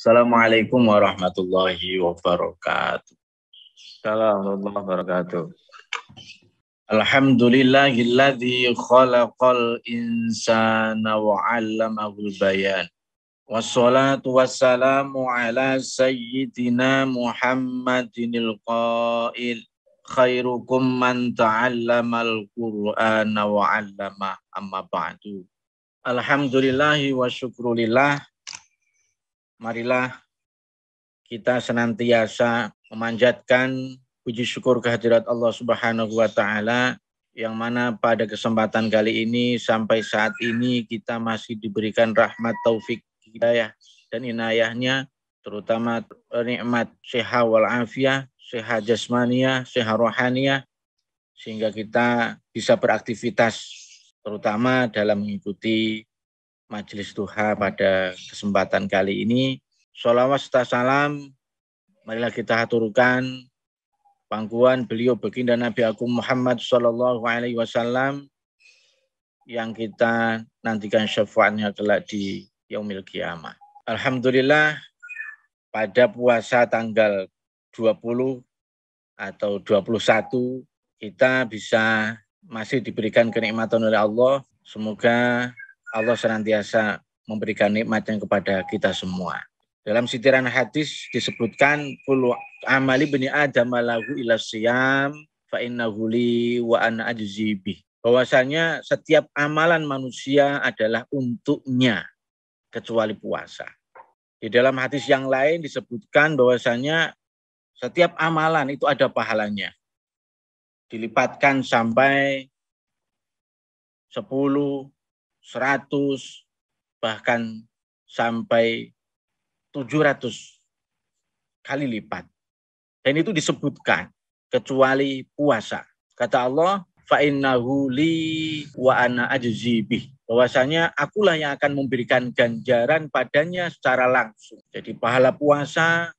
Assalamualaikum warahmatullahi wabarakatuh. Assalamualaikum warahmatullahi wabarakatuh. Alhamdulillahilladzi khalaqal insana wa 'allamahul bayan. Wassalatu wassalamu ala sayyidina Muhammadinil qail khairukum man ta'allamal qur'ana wa 'allama amma ba'du. Alhamdulillahi wa syukrulillah marilah kita senantiasa memanjatkan puji syukur kehadirat Allah Subhanahu wa taala yang mana pada kesempatan kali ini sampai saat ini kita masih diberikan rahmat taufik hidayah dan inayahnya terutama nikmat sehat wal afiah, sehat jasmaniah, sehat rohaniah sehingga kita bisa beraktivitas terutama dalam mengikuti majelis Tuhan pada kesempatan kali ini. Salawat serta salam, marilah kita haturkan pangkuan beliau baginda Nabi Aku Muhammad Sallallahu Alaihi Wasallam yang kita nantikan syafaatnya kelak di yaumil kiamah. Alhamdulillah pada puasa tanggal 20 atau 21 kita bisa masih diberikan kenikmatan oleh Allah. Semoga Allah senantiasa memberikan nikmat yang kepada kita semua. Dalam sitiran hadis disebutkan kulu amali bani Adam lahu ila siyam fa innahu li wa ana ajzi Bahwasanya setiap amalan manusia adalah untuknya kecuali puasa. Di dalam hadis yang lain disebutkan bahwasanya setiap amalan itu ada pahalanya. Dilipatkan sampai 10, 100, bahkan sampai 700 kali lipat. Dan itu disebutkan kecuali puasa. Kata Allah, fa'innahu li wa ana Bahwasanya akulah yang akan memberikan ganjaran padanya secara langsung. Jadi pahala puasa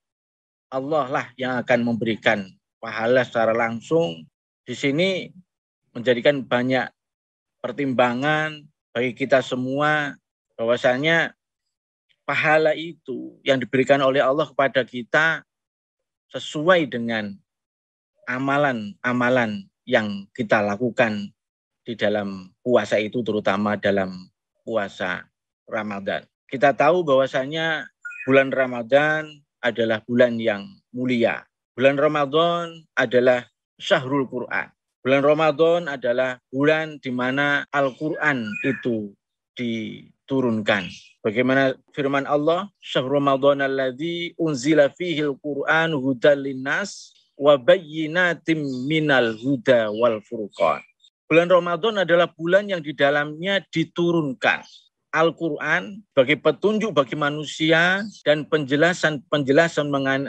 Allah lah yang akan memberikan pahala secara langsung. Di sini menjadikan banyak pertimbangan bagi kita semua bahwasanya pahala itu yang diberikan oleh Allah kepada kita sesuai dengan amalan-amalan yang kita lakukan di dalam puasa itu terutama dalam puasa Ramadan. Kita tahu bahwasanya bulan Ramadan adalah bulan yang mulia. Bulan Ramadan adalah syahrul Quran. Bulan Ramadan adalah bulan di mana Al-Quran itu diturunkan. Bagaimana firman Allah? Syahr Ramadan alladhi unzila fihi al-Qur'an hudal linnas wa bayyinatim minal huda wal furqan. Bulan Ramadan adalah bulan yang di dalamnya diturunkan Al-Quran sebagai petunjuk bagi manusia dan penjelasan-penjelasan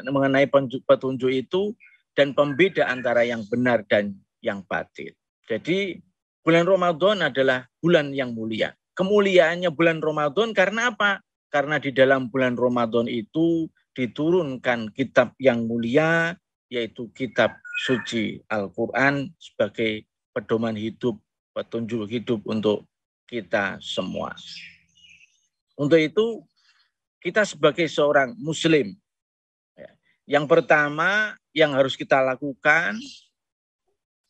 mengenai petunjuk itu dan pembeda antara yang benar dan yang batil. Jadi bulan Ramadan adalah bulan yang mulia. Kemuliaannya bulan Ramadan karena apa? Karena di dalam bulan Ramadan itu diturunkan kitab yang mulia yaitu kitab suci Al-Qur'an sebagai pedoman hidup, petunjuk hidup untuk kita semua. Untuk itu kita sebagai seorang muslim ya, yang pertama yang harus kita lakukan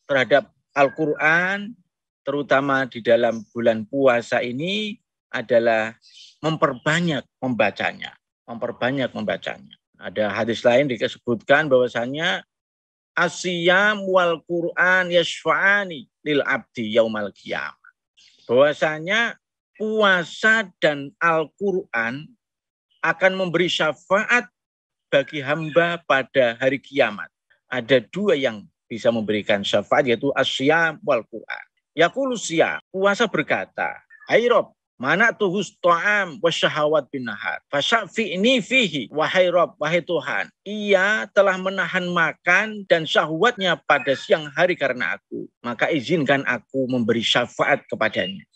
terhadap Al-Quran, terutama di dalam bulan puasa ini adalah memperbanyak membacanya, memperbanyak membacanya. Ada hadis lain disebutkan bahwasanya asyam wal Quran yasfa'ani lil abdi yaumal kiamat. Bahwasanya puasa dan Al-Qur'an akan memberi syafaat bagi hamba pada hari kiamat. Ada dua yang bisa memberikan syafaat yaitu asya wal Quran. ya kulusya puasa berkata, hai rob mana tuhus to'am syahawat bin nahar. Fasya'fi'ni fihi, wahai Rob, wahai Tuhan. Ia telah menahan makan dan syahwatnya pada siang hari karena aku. Maka izinkan aku memberi syafaat kepadanya.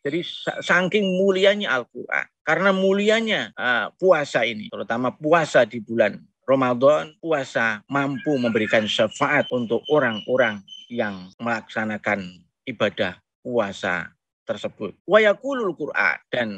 Jadi saking mulianya Al-Quran. Karena mulianya uh, puasa ini, terutama puasa di bulan Ramadan puasa mampu memberikan syafaat untuk orang-orang yang melaksanakan ibadah puasa tersebut. Wayakulul Quran dan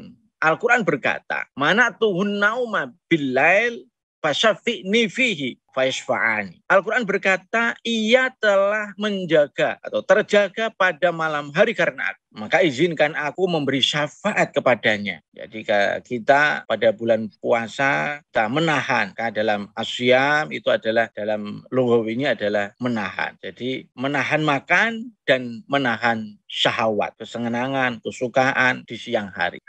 Al-Quran berkata, mana tuhun nauma bilail fasyafi'ni fihi fayasfa'ani. Al-Quran berkata, ia telah menjaga atau terjaga pada malam hari karena aku. Maka izinkan aku memberi syafaat kepadanya. Jadi kita pada bulan puasa, kita menahan. Karena Dalam asyam itu adalah, dalam ini adalah menahan. Jadi menahan makan dan menahan syahwat, kesenangan, kesukaan di siang hari.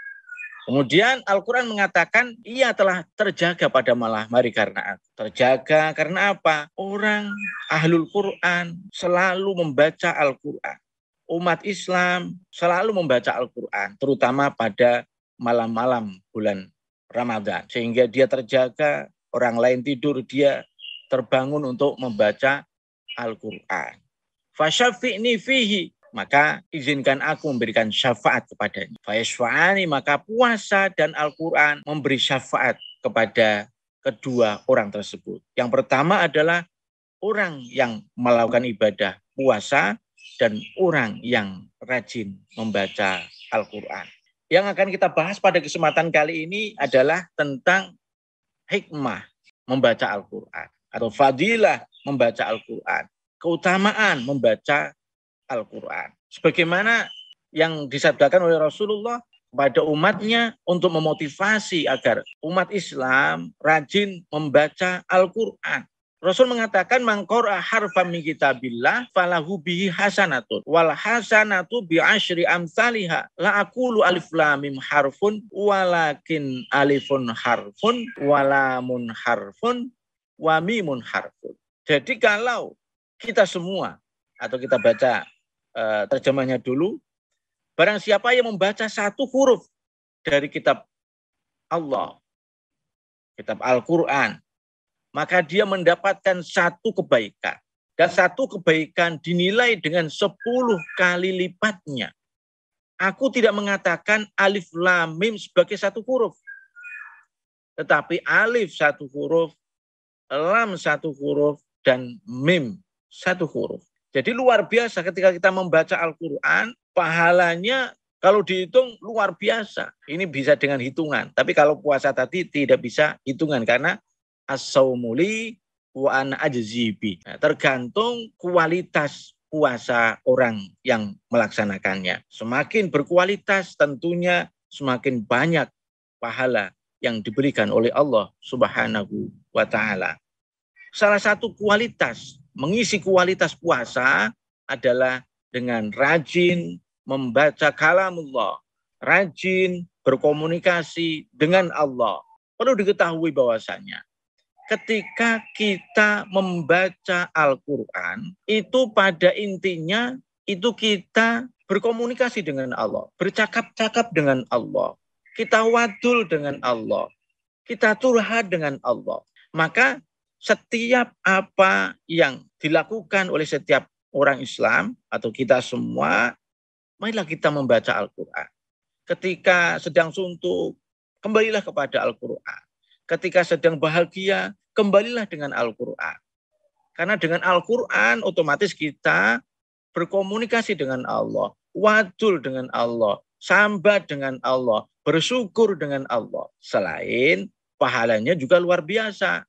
Kemudian Al-Quran mengatakan ia telah terjaga pada malam hari karena Terjaga karena apa? Orang ahlul Quran selalu membaca Al-Quran. Umat Islam selalu membaca Al-Quran, terutama pada malam-malam bulan Ramadan. Sehingga dia terjaga, orang lain tidur, dia terbangun untuk membaca Al-Quran. Fasyafi'ni maka izinkan aku memberikan syafaat kepadanya. Fayasfa'ani maka puasa dan Al-Quran memberi syafaat kepada kedua orang tersebut. Yang pertama adalah orang yang melakukan ibadah puasa dan orang yang rajin membaca Al-Quran. Yang akan kita bahas pada kesempatan kali ini adalah tentang hikmah membaca Al-Quran atau fadilah membaca Al-Quran, keutamaan membaca Al-Quran. Sebagaimana yang disabdakan oleh Rasulullah kepada umatnya untuk memotivasi agar umat Islam rajin membaca Al-Quran. Rasul mengatakan mangkora harfa min kitabillah falahu bihi hasanatun wal hasanatu bi asyri amsalih la aqulu alif lam mim harfun walakin alifun harfun walamun harfun wa mimun harfun. Jadi kalau kita semua atau kita baca Eh, terjemahnya dulu. Barang siapa yang membaca satu huruf dari kitab Allah, kitab Al-Quran, maka dia mendapatkan satu kebaikan. Dan satu kebaikan dinilai dengan sepuluh kali lipatnya. Aku tidak mengatakan alif lam mim sebagai satu huruf. Tetapi alif satu huruf, lam satu huruf, dan mim satu huruf. Jadi luar biasa ketika kita membaca Al-Quran, pahalanya kalau dihitung luar biasa. Ini bisa dengan hitungan. Tapi kalau puasa tadi tidak bisa hitungan karena as sawmuli wa an Nah, tergantung kualitas puasa orang yang melaksanakannya. Semakin berkualitas tentunya semakin banyak pahala yang diberikan oleh Allah Subhanahu wa taala. Salah satu kualitas mengisi kualitas puasa adalah dengan rajin membaca kalamullah, rajin berkomunikasi dengan Allah. Perlu diketahui bahwasanya ketika kita membaca Al-Qur'an itu pada intinya itu kita berkomunikasi dengan Allah, bercakap-cakap dengan Allah, kita wadul dengan Allah, kita curhat dengan Allah. Maka setiap apa yang dilakukan oleh setiap orang Islam atau kita semua, marilah kita membaca Al-Quran. Ketika sedang suntuk, kembalilah kepada Al-Quran. Ketika sedang bahagia, kembalilah dengan Al-Quran. Karena dengan Al-Quran otomatis kita berkomunikasi dengan Allah, wadul dengan Allah, sambat dengan Allah, bersyukur dengan Allah. Selain pahalanya juga luar biasa.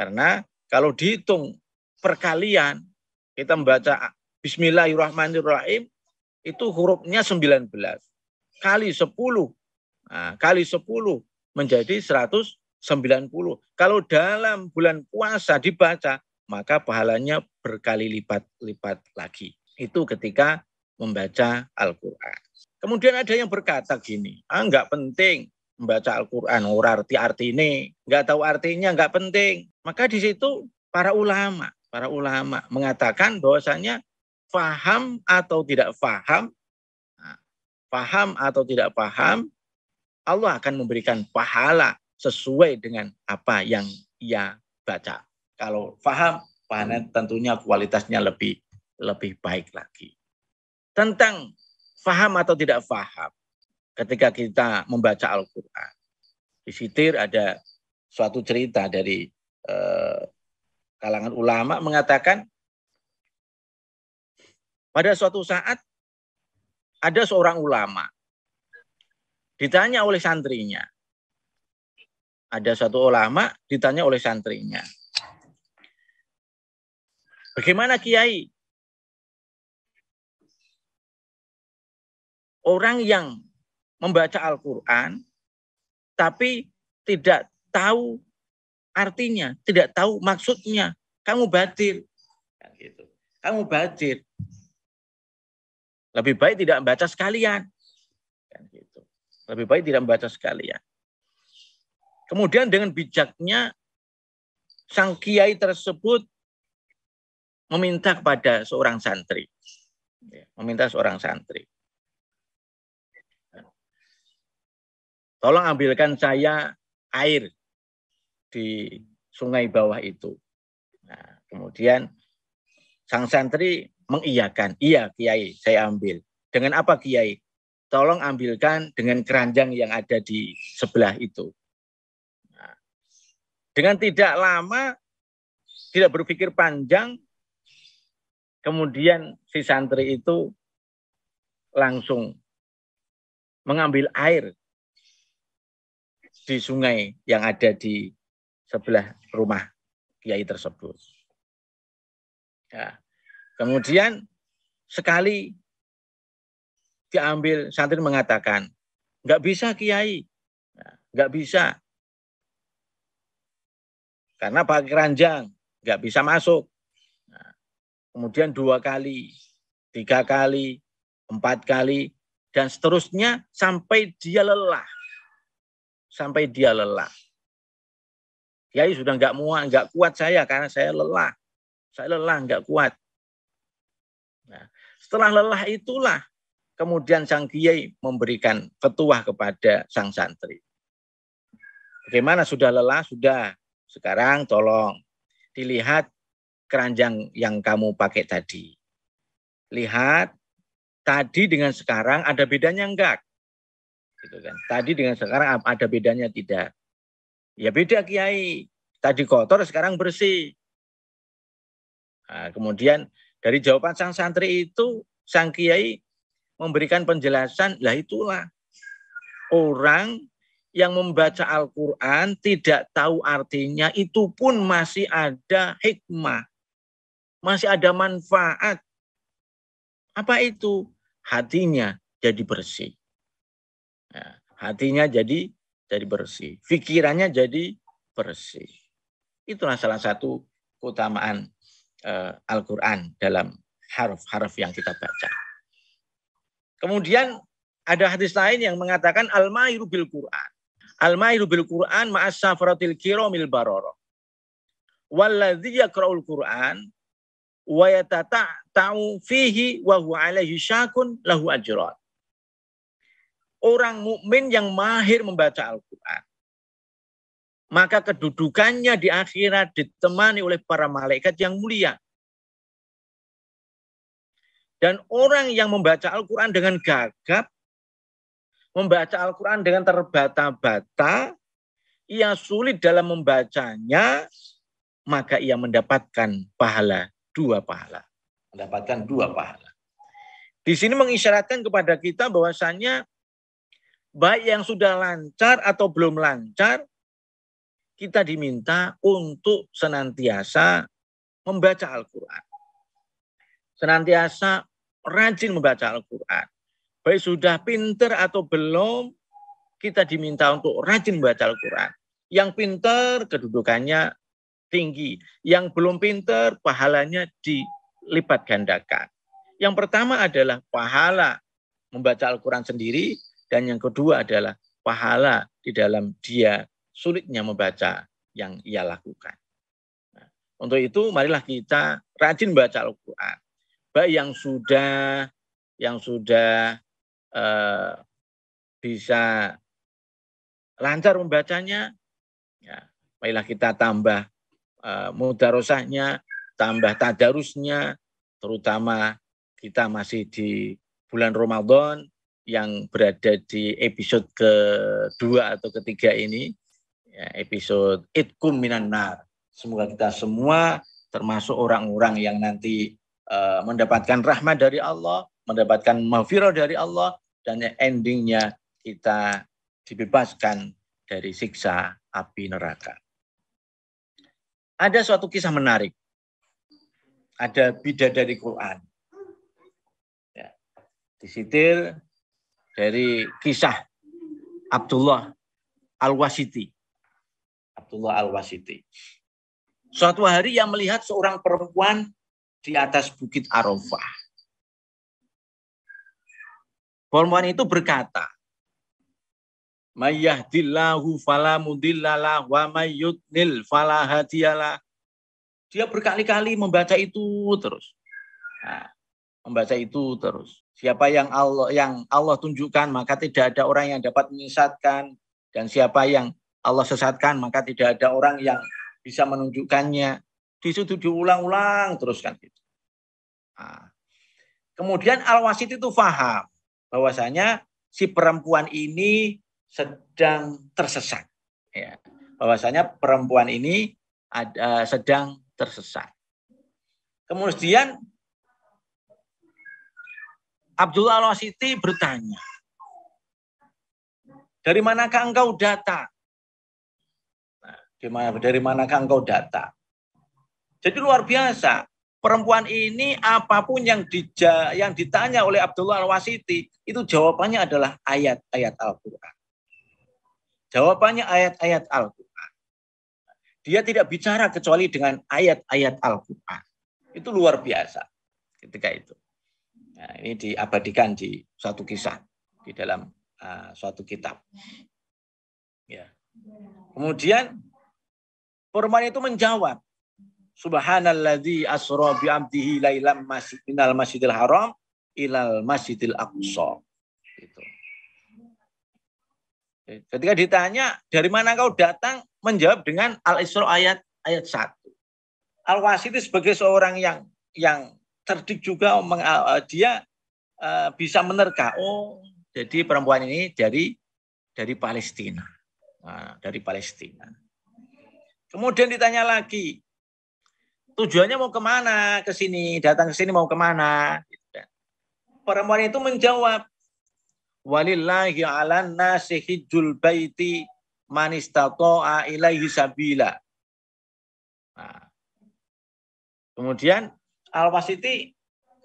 Karena kalau dihitung perkalian, kita membaca Bismillahirrahmanirrahim, itu hurufnya 19. Kali 10, nah, kali 10 menjadi 190. Kalau dalam bulan puasa dibaca, maka pahalanya berkali lipat-lipat lagi. Itu ketika membaca Al-Quran. Kemudian ada yang berkata gini, ah nggak penting, membaca Al-Quran, orang arti arti ini, nggak tahu artinya, nggak penting. Maka di situ para ulama, para ulama mengatakan bahwasanya faham atau tidak faham, nah, faham atau tidak faham, Allah akan memberikan pahala sesuai dengan apa yang ia baca. Kalau faham, pahamnya tentunya kualitasnya lebih lebih baik lagi. Tentang faham atau tidak faham, ketika kita membaca Al-Quran. Di sitir ada suatu cerita dari eh, kalangan ulama mengatakan pada suatu saat ada seorang ulama ditanya oleh santrinya. Ada suatu ulama ditanya oleh santrinya. Bagaimana kiai? Orang yang membaca Al-Quran, tapi tidak tahu artinya, tidak tahu maksudnya. Kamu batir. Gitu. Kamu batir. Lebih baik tidak membaca sekalian. Gitu. Lebih baik tidak membaca sekalian. Kemudian dengan bijaknya, sang kiai tersebut meminta kepada seorang santri. Ya, meminta seorang santri tolong ambilkan saya air di sungai bawah itu. Nah, kemudian sang santri mengiyakan, iya kiai saya ambil. Dengan apa kiai? Tolong ambilkan dengan keranjang yang ada di sebelah itu. Nah, dengan tidak lama, tidak berpikir panjang, kemudian si santri itu langsung mengambil air di sungai yang ada di sebelah rumah kiai tersebut. Ya. Kemudian sekali diambil santri mengatakan, nggak bisa kiai, ya, nggak bisa. Karena pakai ranjang nggak bisa masuk. Ya. kemudian dua kali, tiga kali, empat kali, dan seterusnya sampai dia lelah sampai dia lelah. Kiai sudah nggak muat, nggak kuat saya karena saya lelah. Saya lelah, nggak kuat. Nah, setelah lelah itulah kemudian sang kiai memberikan ketua kepada sang santri. Bagaimana sudah lelah? Sudah. Sekarang tolong dilihat keranjang yang kamu pakai tadi. Lihat tadi dengan sekarang ada bedanya enggak? gitu kan. Tadi dengan sekarang ada bedanya tidak? Ya beda kiai. Tadi kotor sekarang bersih. Nah, kemudian dari jawaban sang santri itu sang kiai memberikan penjelasan lah itulah orang yang membaca Al-Quran tidak tahu artinya itu pun masih ada hikmah. Masih ada manfaat. Apa itu? Hatinya jadi bersih. Ya, hatinya jadi jadi bersih, pikirannya jadi bersih. Itulah salah satu keutamaan uh, Al-Quran dalam harf-harf yang kita baca. Kemudian ada hadis lain yang mengatakan al-mairu bil Quran. Al-mairu bil Quran ma'as safaratil kiramil barara. Walladzi yaqra'ul Quran wa yatata'u fihi wa huwa alaihi syakun lahu ajran orang mukmin yang mahir membaca Al-Quran. Maka kedudukannya di akhirat ditemani oleh para malaikat yang mulia. Dan orang yang membaca Al-Quran dengan gagap, membaca Al-Quran dengan terbata-bata, ia sulit dalam membacanya, maka ia mendapatkan pahala, dua pahala. Mendapatkan dua pahala. Di sini mengisyaratkan kepada kita bahwasannya baik yang sudah lancar atau belum lancar, kita diminta untuk senantiasa membaca Al-Quran. Senantiasa rajin membaca Al-Quran. Baik sudah pinter atau belum, kita diminta untuk rajin membaca Al-Quran. Yang pinter kedudukannya tinggi. Yang belum pinter pahalanya dilipat gandakan. Yang pertama adalah pahala membaca Al-Quran sendiri, dan yang kedua adalah pahala di dalam dia sulitnya membaca yang ia lakukan. Nah, untuk itu marilah kita rajin baca Al-Quran. Baik yang sudah yang sudah eh, bisa lancar membacanya, ya, marilah kita tambah eh, mudarosahnya, tambah tadarusnya, terutama kita masih di bulan Ramadan, yang berada di episode kedua atau ketiga ini, ya, episode Itkum Minan Nar. Semoga kita semua termasuk orang-orang yang nanti uh, mendapatkan rahmat dari Allah, mendapatkan maghfirah dari Allah, dan endingnya kita dibebaskan dari siksa api neraka. Ada suatu kisah menarik. Ada bidadari Quran. Ya. Disitir dari kisah Abdullah Al-Wasiti. Abdullah Al-Wasiti. Suatu hari ia melihat seorang perempuan di atas bukit Arafah. Perempuan itu berkata, Mayyahdillahu fala mudillalah wa mayyudnil fala hadiyalah. Dia berkali-kali membaca itu terus. Nah, membaca itu terus. Siapa yang Allah yang Allah tunjukkan maka tidak ada orang yang dapat menyesatkan dan siapa yang Allah sesatkan maka tidak ada orang yang bisa menunjukkannya. Di situ diulang-ulang terus kan gitu. Nah. Kemudian Al-Wasit itu faham bahwasanya si perempuan ini sedang tersesat. Ya. Bahwasanya perempuan ini ada, eh, sedang tersesat. Kemudian Abdullah Al-Wasiti bertanya, dari manakah engkau datang? Nah, dari manakah engkau data? Jadi luar biasa. Perempuan ini apapun yang dija, yang ditanya oleh Abdullah Al-Wasiti, itu jawabannya adalah ayat-ayat Al-Quran. Jawabannya ayat-ayat Al-Quran. Dia tidak bicara kecuali dengan ayat-ayat Al-Quran. Itu luar biasa ketika itu. Nah, ini diabadikan di suatu kisah di dalam uh, suatu kitab. Ya. Kemudian perempuan itu menjawab, Subhanalladzi asra bi abdihi lailam masjid, minal masjidil haram ilal masjidil aqsa. Gitu. Ketika ditanya dari mana kau datang, menjawab dengan al isra ayat ayat 1. Al Wasiti sebagai seorang yang yang cerdik juga oh, eh, eh, dia uh, bisa menerka oh jadi perempuan ini dari dari Palestina nah, dari Palestina kemudian ditanya lagi tujuannya mau kemana ke sini datang ke sini mau kemana gitu. perempuan itu menjawab walillahi ala nasi hijjul baiti manistato istata'a ilaihi sabila. Nah. Kemudian Alfa City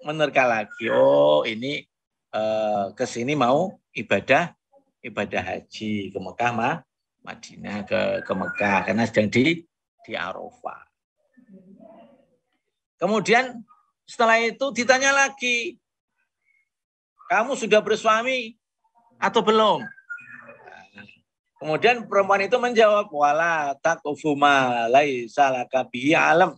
menerka lagi, oh ini eh, ke sini mau ibadah ibadah haji ke Mekah ma, Madinah ke ke Mekah karena sedang di di Arafah. Kemudian setelah itu ditanya lagi, kamu sudah bersuami atau belum? Kemudian perempuan itu menjawab, wala takufuma laisa alam.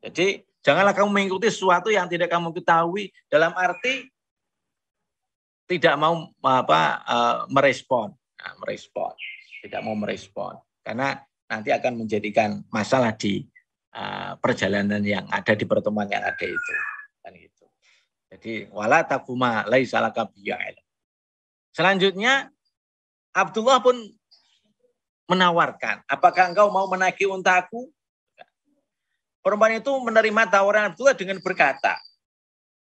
Jadi janganlah kamu mengikuti sesuatu yang tidak kamu ketahui dalam arti tidak mau apa eh, merespon, nah, merespon, tidak mau merespon karena nanti akan menjadikan masalah di uh, perjalanan yang ada di pertemuan yang ada itu kan gitu. Jadi wala takuma laisa Selanjutnya Abdullah pun menawarkan, apakah engkau mau menaiki untaku? perempuan itu menerima tawaran Abdullah dengan berkata,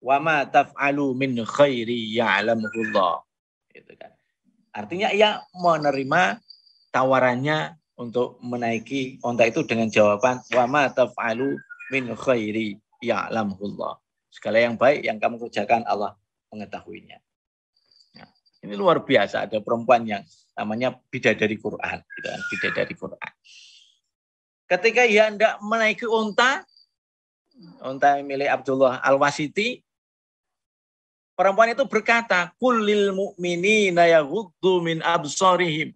"Wa ma taf'alu min khairi ya'lamuhullah." Gitu kan. Artinya ia menerima tawarannya untuk menaiki onta itu dengan jawaban "Wa ma taf'alu min khairi ya'lamuhullah." Segala yang baik yang kamu kerjakan Allah mengetahuinya. Nah, ini luar biasa ada perempuan yang namanya bidadari Quran, gitu kan, bidadari Quran. Ketika ia hendak menaiki unta, unta milik Abdullah Al-Wasiti, perempuan itu berkata, Kulil mu'minina yaghuddu min absorihim.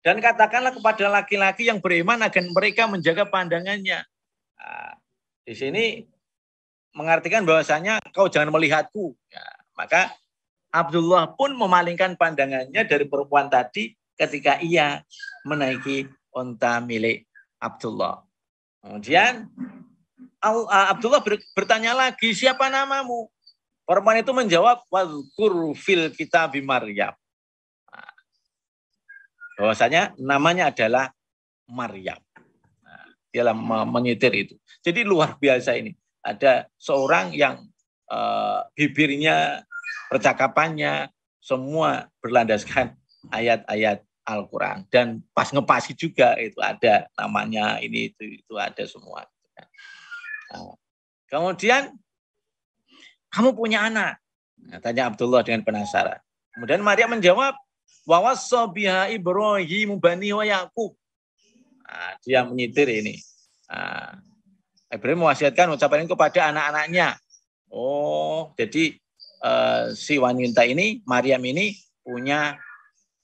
Dan katakanlah kepada laki-laki yang beriman agar mereka menjaga pandangannya. Ah, di sini mengartikan bahwasanya kau jangan melihatku. Ya, maka Abdullah pun memalingkan pandangannya dari perempuan tadi ketika ia menaiki unta milik Abdullah. Kemudian uh, Abdullah bertanya lagi, siapa namamu? Perempuan itu menjawab, Wadkur fil kita Maryam. Nah, bahwasanya namanya adalah Maryam. Nah, menyetir itu. Jadi luar biasa ini. Ada seorang yang uh, bibirnya, percakapannya, semua berlandaskan ayat-ayat Al-Quran dan pas ngepasi juga itu ada namanya ini itu itu ada semua. Nah, kemudian kamu punya anak? Nah, tanya Abdullah dengan penasaran. Kemudian Maria menjawab, Wawassa biha Ibrahim bani wa Yakub. Nah, dia menyitir ini. Nah, Ibrahim mewasiatkan ucapan ini kepada anak-anaknya. Oh, jadi eh, si wanita ini, Maryam ini punya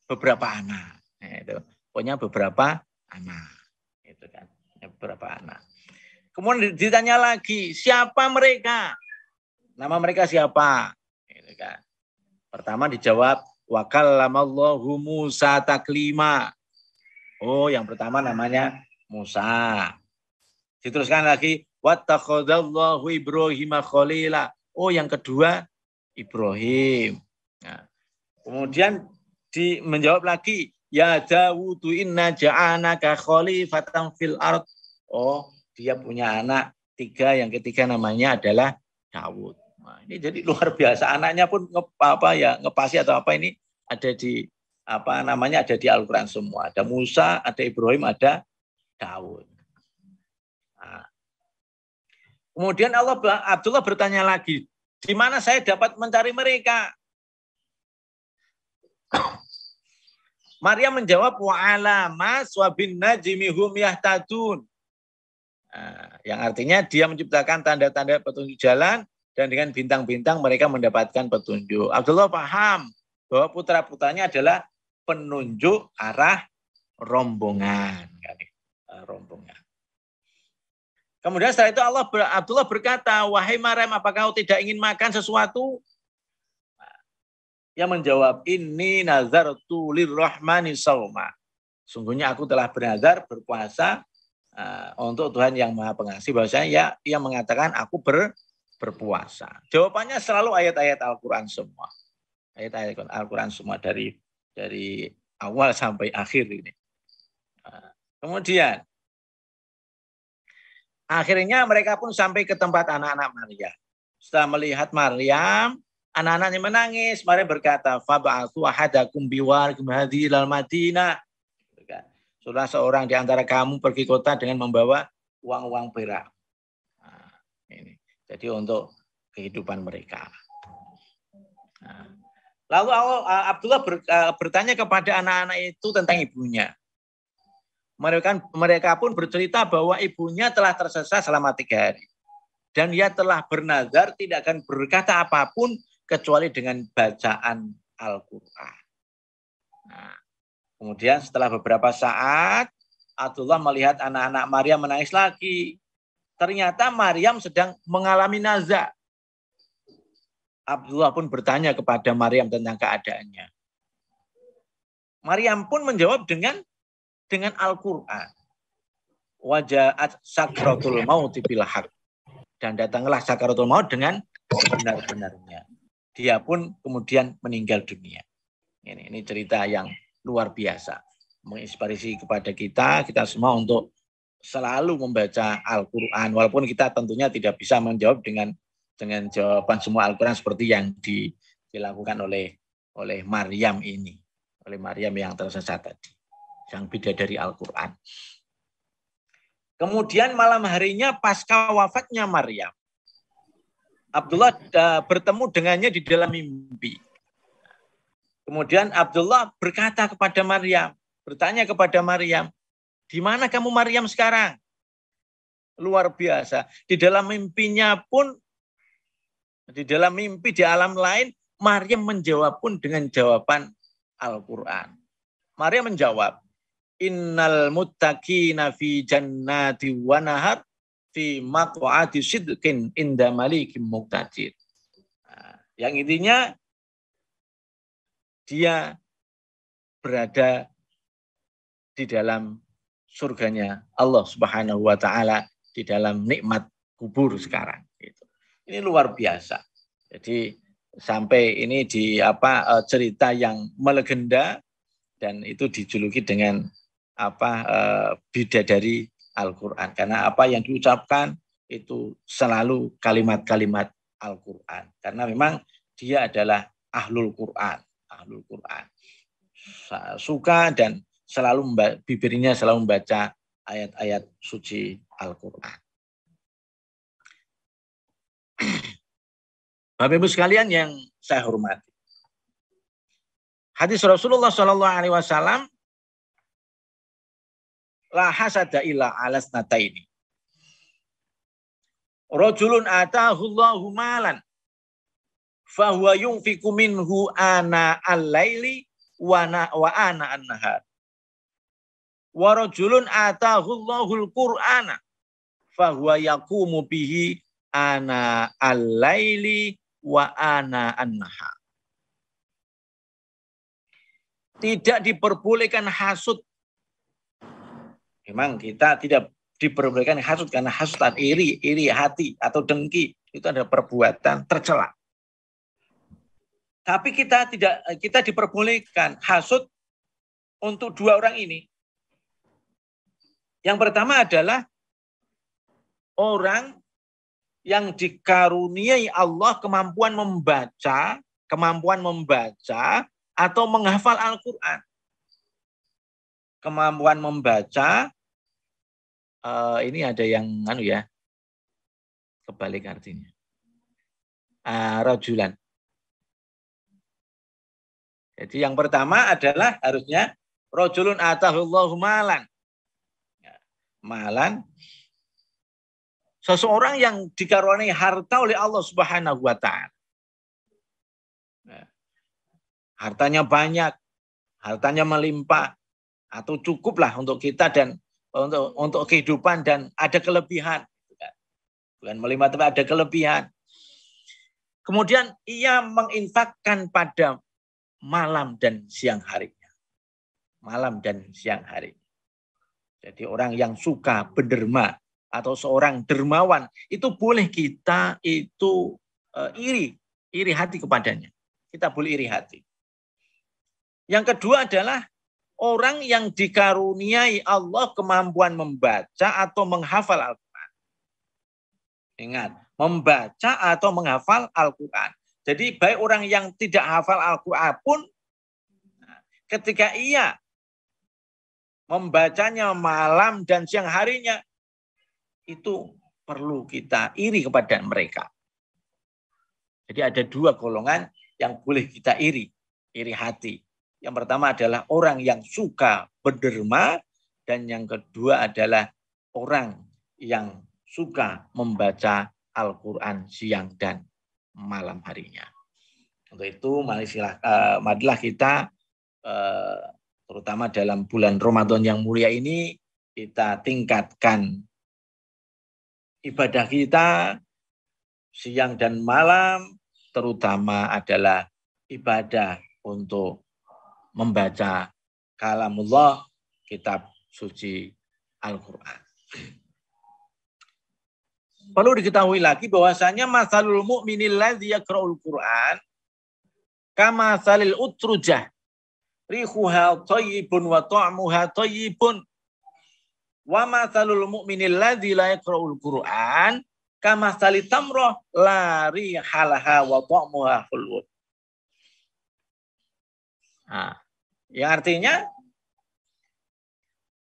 beberapa anak. Nah, itu punya beberapa anak. Itu kan, ya, beberapa anak. Kemudian ditanya lagi, siapa mereka? Nama mereka siapa? Itu kan. Pertama dijawab wakal kallamallahu Musa taklima. Oh, yang pertama namanya Musa. Diteruskan lagi wattakhadallahu Ibrahim khalila. Oh, yang kedua Ibrahim. Nah, kemudian di menjawab lagi Ya Dawudu inna ja'anaka khalifatan fil ard. Oh, dia punya anak tiga. Yang ketiga namanya adalah Dawud. Nah, ini jadi luar biasa. Anaknya pun nge, apa ya ngepasi atau apa ini ada di apa namanya ada di Al-Quran semua. Ada Musa, ada Ibrahim, ada Daud. Nah. Kemudian Allah Abdullah bertanya lagi, di mana saya dapat mencari mereka? Maria menjawab wa alama swabin najmi hum yahtadun. Nah, yang artinya dia menciptakan tanda-tanda petunjuk jalan dan dengan bintang-bintang mereka mendapatkan petunjuk. Abdullah paham bahwa putra-putranya adalah penunjuk arah rombongan. Eh, rombongan. Kemudian setelah itu Allah Abdullah berkata, wahai Maryam, apakah kau tidak ingin makan sesuatu? yang menjawab ini nazar tulir rahmani sauma. Sungguhnya aku telah bernazar berpuasa uh, eh, untuk Tuhan yang Maha Pengasih. Bahwasanya ya yang mengatakan aku ber, berpuasa. Jawabannya selalu ayat-ayat Al-Qur'an semua. Ayat-ayat Al-Qur'an semua dari dari awal sampai akhir ini. Uh, kemudian akhirnya mereka pun sampai ke tempat anak-anak Maria. Setelah melihat Maryam, Anak-anaknya menangis. Mari berkata, Faba'atu ahadakum biwarikum hadhi lal madinah. sudah seorang di antara kamu pergi kota dengan membawa uang-uang perak. Nah, ini. Jadi untuk kehidupan mereka. Nah, lalu Abdullah eh, bertanya kepada anak-anak itu tentang ibunya. Mereka, mereka pun bercerita bahwa ibunya telah tersesat selama tiga hari. Dan ia telah bernazar tidak akan berkata apapun kecuali dengan bacaan Al-Quran. Nah, kemudian setelah beberapa saat, Abdullah melihat anak-anak Maryam menangis lagi. Ternyata Maryam sedang mengalami nazak. Abdullah pun bertanya kepada Maryam tentang keadaannya. Maryam pun menjawab dengan dengan Al-Qur'an. Wajahat sakratul maut Dan datanglah sakratul maut dengan benar-benarnya dia pun kemudian meninggal dunia. Ini, ini cerita yang luar biasa. Menginspirasi kepada kita, kita semua untuk selalu membaca Al-Quran. Walaupun kita tentunya tidak bisa menjawab dengan dengan jawaban semua Al-Quran seperti yang di, dilakukan oleh oleh Maryam ini. Oleh Maryam yang tersesat tadi. Yang beda dari Al-Quran. Kemudian malam harinya pasca wafatnya Maryam. Abdullah uh, bertemu dengannya di dalam mimpi. Kemudian Abdullah berkata kepada Maryam, bertanya kepada Maryam, di mana kamu Maryam sekarang? Luar biasa. Di dalam mimpinya pun, di dalam mimpi di alam lain, Maryam menjawab pun dengan jawaban Al-Quran. Maryam menjawab, Innal muttaqina fi jannati wa nahar fi maq'adi sidqin inda malikim muqtadir. Nah, yang intinya dia berada di dalam surganya Allah Subhanahu wa taala di dalam nikmat kubur sekarang gitu. Ini luar biasa. Jadi sampai ini di apa eh, cerita yang melegenda dan itu dijuluki dengan apa eh, bidadari Al-Quran. Karena apa yang diucapkan itu selalu kalimat-kalimat Al-Quran. Karena memang dia adalah ahlul Quran. Ahlul Quran. Suka dan selalu bibirnya selalu membaca ayat-ayat suci Al-Quran. Bapak Ibu sekalian yang saya hormati. Hadis Rasulullah Shallallahu Wasallam la hasada illa alas nata ini. Rajulun Allahu malan fahuwa yunfiku minhu ana al-laili wa, na, wa ana an-nahar. Wa rajulun Allahu al-Qur'ana fahuwa yakumu bihi ana al-laili wa ana an-nahar. Tidak diperbolehkan hasud memang kita tidak diperbolehkan hasut karena hasutan iri, iri hati atau dengki itu adalah perbuatan tercela. Tapi kita tidak kita diperbolehkan hasut untuk dua orang ini. Yang pertama adalah orang yang dikaruniai Allah kemampuan membaca, kemampuan membaca atau menghafal Al-Qur'an kemampuan membaca eh, ini ada yang anu ya kebalik artinya ah, rojulan jadi yang pertama adalah harusnya rojulun atahullahu malan ya, malan seseorang yang dikaruniai harta oleh Allah Subhanahu wa taala ya. hartanya banyak hartanya melimpah atau cukuplah untuk kita dan untuk untuk kehidupan dan ada kelebihan gitu kan. bukan melimpa tapi ada kelebihan kemudian ia menginfakkan pada malam dan siang harinya malam dan siang hari jadi orang yang suka berderma atau seorang dermawan itu boleh kita itu eh, iri iri hati kepadanya kita boleh iri hati yang kedua adalah orang yang dikaruniai Allah kemampuan membaca atau menghafal Al-Quran. Ingat, membaca atau menghafal Al-Quran. Jadi baik orang yang tidak hafal Al-Quran pun nah, ketika ia membacanya malam dan siang harinya itu perlu kita iri kepada mereka. Jadi ada dua golongan yang boleh kita iri, iri hati. Yang pertama adalah orang yang suka berderma dan yang kedua adalah orang yang suka membaca Al-Quran siang dan malam harinya. Untuk itu silah, uh, marilah kita uh, terutama dalam bulan Ramadan yang mulia ini kita tingkatkan ibadah kita siang dan malam terutama adalah ibadah untuk membaca kalamullah kitab suci Al-Qur'an. Perlu diketahui lagi bahwasanya masalul mu'minil ladzi yaqra'ul Qur'an kama salil utrujah rihuha thayyibun wa ta'muha thayyibun wa masalul mu'minil ladzi la yaqra'ul Qur'an kama sali tamrah la rihalaha wa ta'muha khulwun. Ah. Yang artinya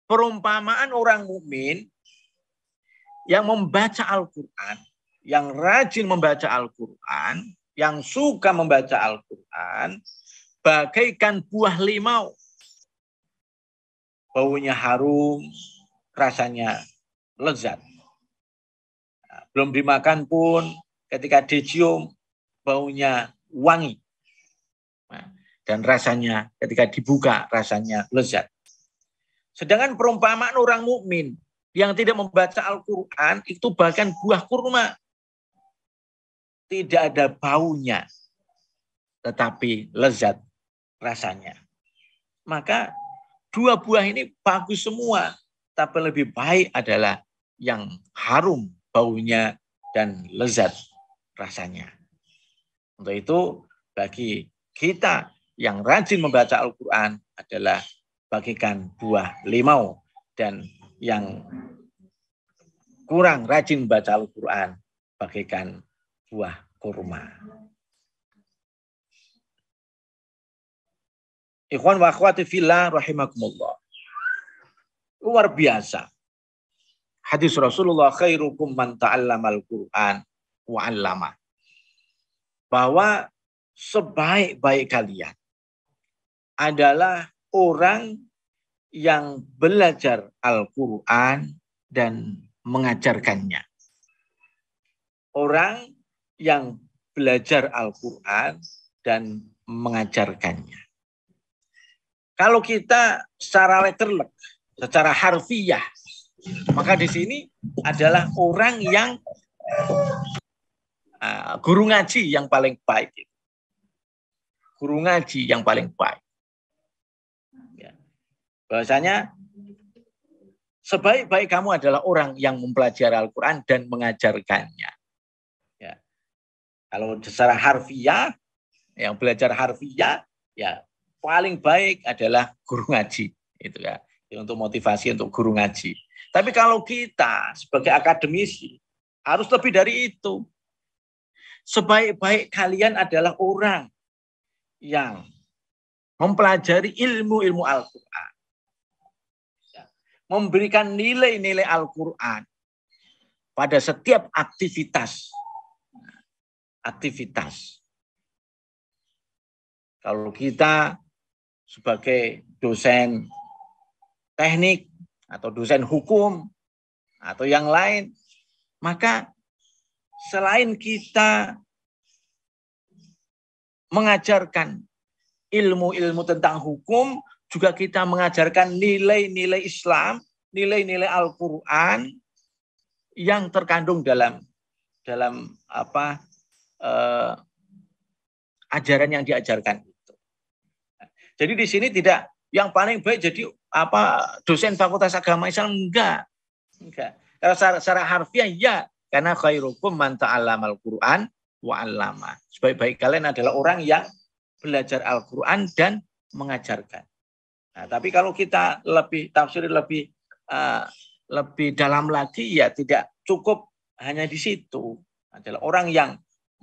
perumpamaan orang mukmin yang membaca Al-Qur'an, yang rajin membaca Al-Qur'an, yang suka membaca Al-Qur'an bagaikan buah limau. Baunya harum, rasanya lezat. Belum dimakan pun ketika dicium baunya wangi dan rasanya ketika dibuka rasanya lezat. Sedangkan perumpamaan orang mukmin yang tidak membaca Al-Quran itu bahkan buah kurma. Tidak ada baunya, tetapi lezat rasanya. Maka dua buah ini bagus semua, tapi lebih baik adalah yang harum baunya dan lezat rasanya. Untuk itu bagi kita yang rajin membaca Al-Quran adalah bagikan buah limau dan yang kurang rajin membaca Al-Quran bagikan buah kurma. Ikhwan wa akhwati fillah rahimakumullah. Luar biasa. Hadis Rasulullah khairukum man al Qur'an wa 'allama. Bahwa sebaik-baik kalian adalah orang yang belajar Al-Quran dan mengajarkannya. Orang yang belajar Al-Quran dan mengajarkannya. Kalau kita secara letterlek, secara harfiah, maka di sini adalah orang yang ah, guru ngaji yang paling baik. Guru ngaji yang paling baik bahwasanya sebaik-baik kamu adalah orang yang mempelajari Al-Quran dan mengajarkannya. Ya. Kalau secara harfiah, yang belajar harfiah, ya paling baik adalah guru ngaji. Itu ya. Untuk motivasi untuk guru ngaji. Tapi kalau kita sebagai akademisi, harus lebih dari itu. Sebaik-baik kalian adalah orang yang mempelajari ilmu-ilmu Al-Quran memberikan nilai-nilai Al-Quran pada setiap aktivitas. Aktivitas. Kalau kita sebagai dosen teknik atau dosen hukum atau yang lain, maka selain kita mengajarkan ilmu-ilmu tentang hukum, juga kita mengajarkan nilai-nilai Islam, nilai-nilai Al-Qur'an yang terkandung dalam dalam apa eh, ajaran yang diajarkan itu. Jadi di sini tidak yang paling baik jadi apa dosen fakultas agama Islam enggak. Enggak. secara, secara harfiah ya karena khairukum man al Qur'an wa 'allama. Sebaik-baik kalian adalah orang yang belajar Al-Qur'an dan mengajarkan. Nah, tapi kalau kita lebih tafsir lebih uh, lebih dalam lagi ya tidak cukup hanya di situ. Adalah orang yang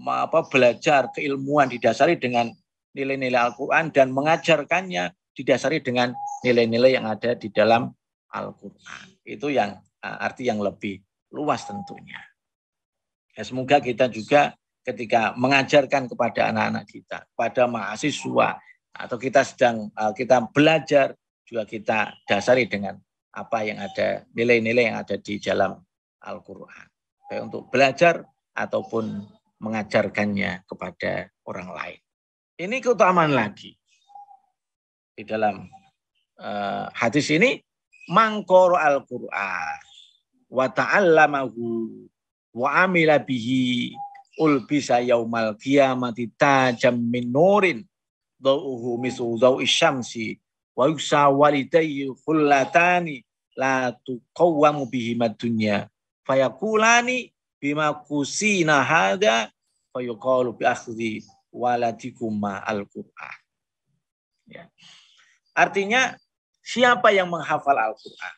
apa belajar keilmuan didasari dengan nilai-nilai Al-Qur'an dan mengajarkannya didasari dengan nilai-nilai yang ada di dalam Al-Qur'an. Itu yang uh, arti yang lebih luas tentunya. Ya, semoga kita juga ketika mengajarkan kepada anak-anak kita, kepada mahasiswa atau kita sedang eh, kita belajar juga kita dasari dengan apa yang ada nilai-nilai yang ada di dalam Al-Qur'an. Baik untuk belajar ataupun mengajarkannya kepada orang lain. Ini keutamaan lagi di dalam uh, hadis ini mangkor Al-Qur'an wa ta'allamahu wa amila bihi ulbisa yaumal qiyamati tajam min nurin ضوءه مثل ضوء الشمس ويكسى والديه خلتان لا تقوم بهما الدنيا فيقولان بما كسينا هذا فيقال بأخذ ولدكما القرآن Ya. Artinya siapa yang menghafal Al-Quran?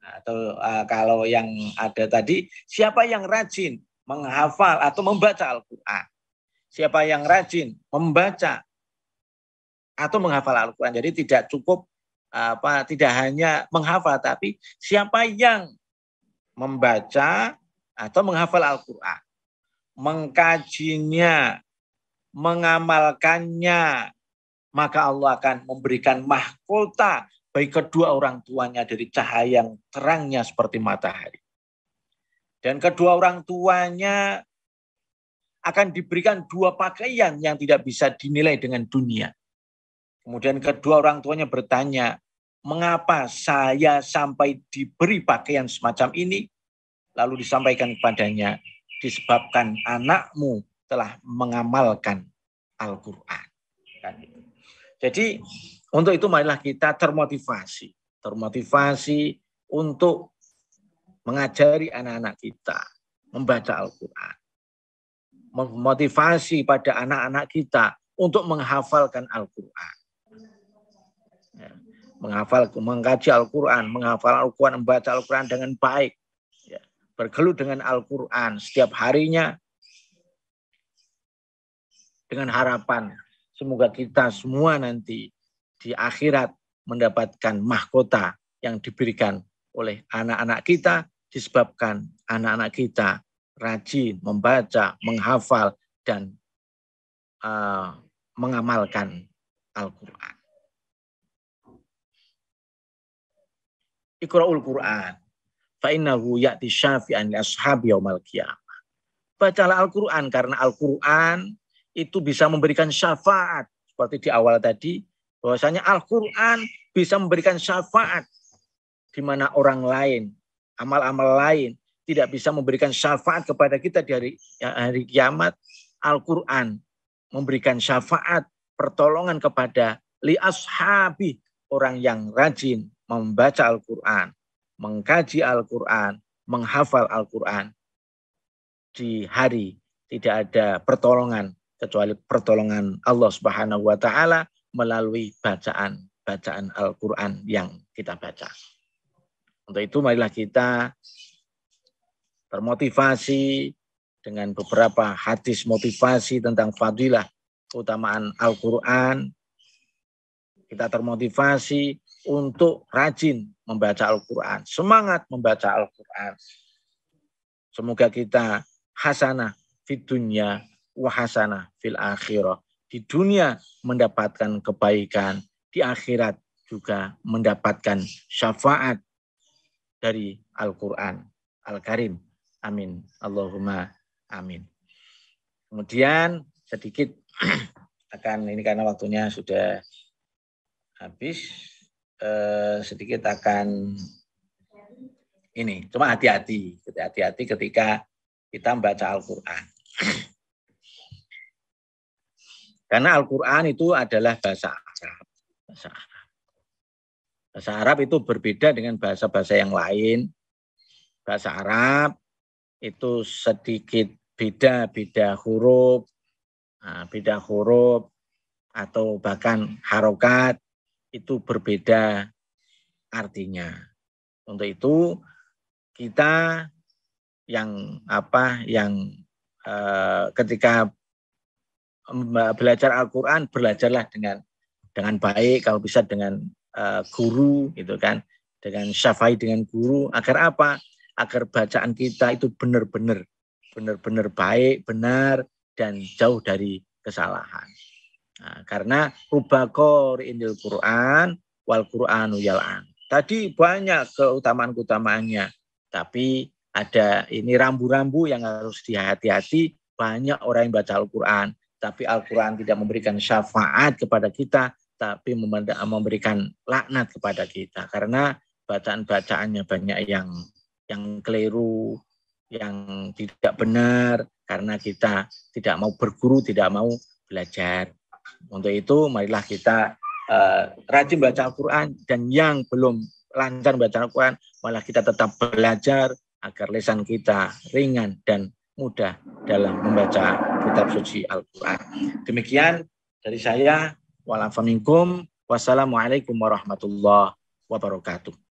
Atau uh, kalau yang ada tadi, siapa yang rajin menghafal atau membaca Al-Quran? Siapa yang rajin membaca atau menghafal Al-Quran. Jadi tidak cukup apa tidak hanya menghafal tapi siapa yang membaca atau menghafal Al-Quran, mengkajinya, mengamalkannya, maka Allah akan memberikan mahkota bagi kedua orang tuanya dari cahaya yang terangnya seperti matahari. Dan kedua orang tuanya akan diberikan dua pakaian yang tidak bisa dinilai dengan dunia. Kemudian kedua orang tuanya bertanya, mengapa saya sampai diberi pakaian semacam ini? Lalu disampaikan kepadanya, disebabkan anakmu telah mengamalkan Al-Quran. Kan gitu. Jadi untuk itu marilah kita termotivasi. Termotivasi untuk mengajari anak-anak kita membaca Al-Quran. Memotivasi pada anak-anak kita untuk menghafalkan Al-Quran menghafal, mengkaji Al-Quran, menghafal Al-Quran, membaca Al-Quran dengan baik, ya, bergelut dengan Al-Quran setiap harinya dengan harapan semoga kita semua nanti di akhirat mendapatkan mahkota yang diberikan oleh anak-anak kita disebabkan anak-anak kita rajin membaca, menghafal dan uh, mengamalkan Al-Qur'an. Iqra'ul Qur'an. Fa innahu ya'ti syafi'an li ashabi yaumil qiyamah. Bacalah Al-Qur'an karena Al-Qur'an itu bisa memberikan syafaat seperti di awal tadi bahwasanya Al-Qur'an bisa memberikan syafaat di mana orang lain, amal-amal lain tidak bisa memberikan syafaat kepada kita di hari ya, hari kiamat. Al-Qur'an memberikan syafaat pertolongan kepada li ashabi orang yang rajin membaca Al-Quran, mengkaji Al-Quran, menghafal Al-Quran di hari tidak ada pertolongan kecuali pertolongan Allah Subhanahu wa taala melalui bacaan bacaan Al-Qur'an yang kita baca. Untuk itu marilah kita termotivasi dengan beberapa hadis motivasi tentang fadilah keutamaan Al-Qur'an. Kita termotivasi untuk rajin membaca Al-Quran, semangat membaca Al-Quran. Semoga kita hasanah di dunia wahasanah fil akhirah. Di dunia mendapatkan kebaikan, di akhirat juga mendapatkan syafaat dari Al-Quran Al-Karim. Amin. Allahumma amin. Kemudian sedikit akan ini karena waktunya sudah habis eh, sedikit akan ini. Cuma hati-hati, hati-hati ketika kita membaca Al-Quran. Karena Al-Quran itu adalah bahasa Arab. Bahasa Arab. Bahasa Arab itu berbeda dengan bahasa-bahasa yang lain. Bahasa Arab itu sedikit beda-beda huruf, ah, beda huruf, atau bahkan harokat, itu berbeda artinya. Untuk itu kita yang apa yang eh, ketika belajar Al-Qur'an belajarlah dengan dengan baik kalau bisa dengan eh, guru gitu kan, dengan syafai dengan guru agar apa? Agar bacaan kita itu benar-benar benar-benar baik, benar dan jauh dari kesalahan. Nah, karena rubakor indil Quran wal Quranu yal'an. Tadi banyak keutamaan-keutamaannya, tapi ada ini rambu-rambu yang harus dihati-hati. Banyak orang yang baca Al-Quran, tapi Al-Quran tidak memberikan syafaat kepada kita, tapi memberikan laknat kepada kita. Karena bacaan-bacaannya banyak yang yang keliru, yang tidak benar, karena kita tidak mau berguru, tidak mau belajar. Untuk itu marilah kita uh, rajin baca Al-Quran dan yang belum lancar baca Al-Quran, malah kita tetap belajar agar lesan kita ringan dan mudah dalam membaca kitab suci Al-Quran. Demikian dari saya, walafaminkum, wassalamualaikum warahmatullahi wabarakatuh.